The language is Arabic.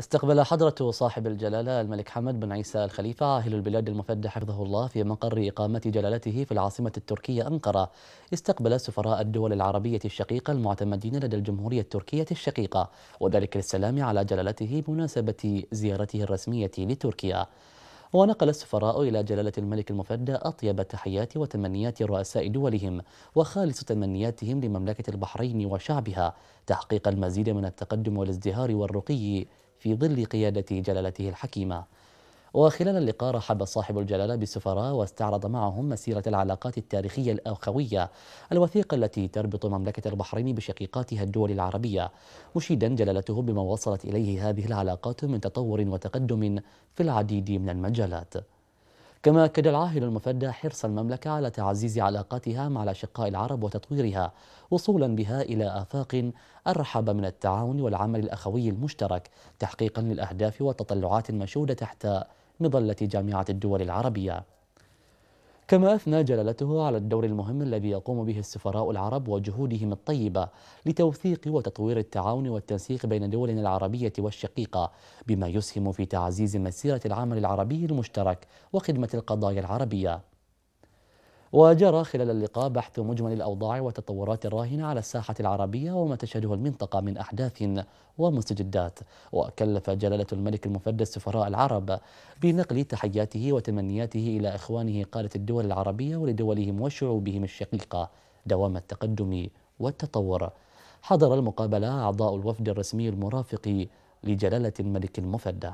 استقبل حضرة صاحب الجلالة الملك حمد بن عيسى الخليفة عاهل البلاد المفدى حفظه الله في مقر إقامة جلالته في العاصمة التركية أنقرة استقبل سفراء الدول العربية الشقيقة المعتمدين لدى الجمهورية التركية الشقيقة وذلك للسلام على جلالته بمناسبة زيارته الرسمية لتركيا ونقل السفراء إلى جلالة الملك المفدى أطيب تحيات وتمنيات رؤساء دولهم وخالص تمنياتهم لمملكة البحرين وشعبها تحقيق المزيد من التقدم والازدهار والرقي في ظل قيادة جلالته الحكيمة وخلال اللقاء رحب صاحب الجلالة بالسفراء واستعرض معهم مسيرة العلاقات التاريخية الأخوية الوثيقة التي تربط مملكة البحرين بشقيقاتها الدول العربية مشيدا جلالته بما وصلت إليه هذه العلاقات من تطور وتقدم في العديد من المجالات كما أكد العاهل المفدى حرص المملكة على تعزيز علاقاتها مع الأشقاء العرب وتطويرها وصولا بها إلى آفاق أرحب من التعاون والعمل الأخوي المشترك تحقيقا للأهداف والتطلعات المشودة تحت مظلة جامعة الدول العربية كما أثنى جلالته على الدور المهم الذي يقوم به السفراء العرب وجهودهم الطيبة لتوثيق وتطوير التعاون والتنسيق بين دولنا العربية والشقيقة بما يسهم في تعزيز مسيرة العمل العربي المشترك وخدمة القضايا العربية وجرى خلال اللقاء بحث مجمل الأوضاع والتطورات الراهنة على الساحة العربية وما تشهده المنطقة من أحداث ومستجدات وكلف جلالة الملك المفدى السفراء العرب بنقل تحياته وتمنياته إلى إخوانه قادة الدول العربية ولدولهم وشعوبهم الشقيقة دوام التقدم والتطور حضر المقابلة أعضاء الوفد الرسمي المرافق لجلالة الملك المفدى